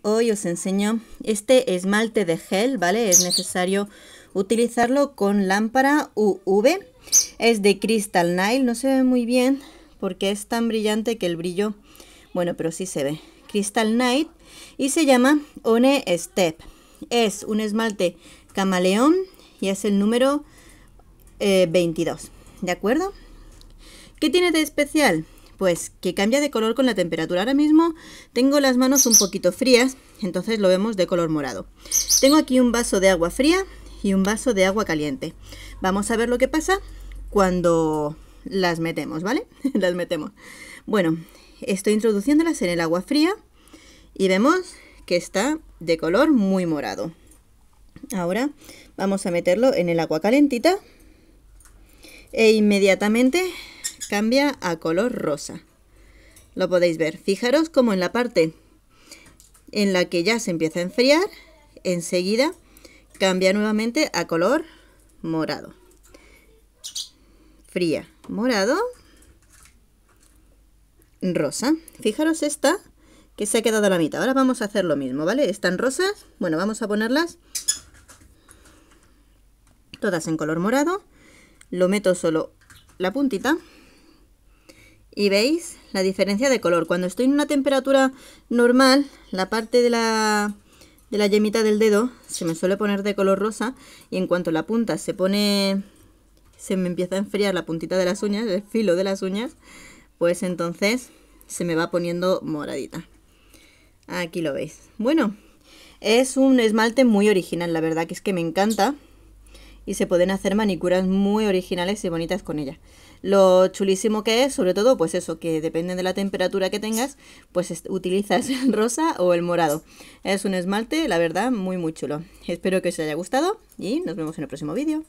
hoy os enseño este esmalte de gel, ¿vale? Es necesario utilizarlo con lámpara UV, es de Crystal Nile, no se ve muy bien porque es tan brillante que el brillo, bueno, pero sí se ve, Crystal Night y se llama One Step. Es un esmalte camaleón y es el número 22, eh, ¿de acuerdo? ¿Qué tiene de especial? Pues que cambia de color con la temperatura. Ahora mismo tengo las manos un poquito frías, entonces lo vemos de color morado. Tengo aquí un vaso de agua fría y un vaso de agua caliente. Vamos a ver lo que pasa cuando las metemos, ¿vale? las metemos. Bueno, estoy introduciéndolas en el agua fría y vemos que está de color muy morado. Ahora vamos a meterlo en el agua calentita e inmediatamente cambia a color rosa. Lo podéis ver. Fijaros como en la parte en la que ya se empieza a enfriar, enseguida cambia nuevamente a color morado. Fría, morado, rosa. Fijaros esta que se ha quedado a la mitad. Ahora vamos a hacer lo mismo, ¿vale? Están rosas. Bueno, vamos a ponerlas todas en color morado. Lo meto solo la puntita y veis la diferencia de color. Cuando estoy en una temperatura normal, la parte de la, de la yemita del dedo se me suele poner de color rosa y en cuanto la punta se pone, se me empieza a enfriar la puntita de las uñas, el filo de las uñas, pues entonces se me va poniendo moradita. Aquí lo veis. Bueno, es un esmalte muy original, la verdad que es que me encanta y se pueden hacer manicuras muy originales y bonitas con ella. Lo chulísimo que es, sobre todo, pues eso, que depende de la temperatura que tengas, pues utilizas el rosa o el morado. Es un esmalte, la verdad, muy muy chulo. Espero que os haya gustado y nos vemos en el próximo vídeo.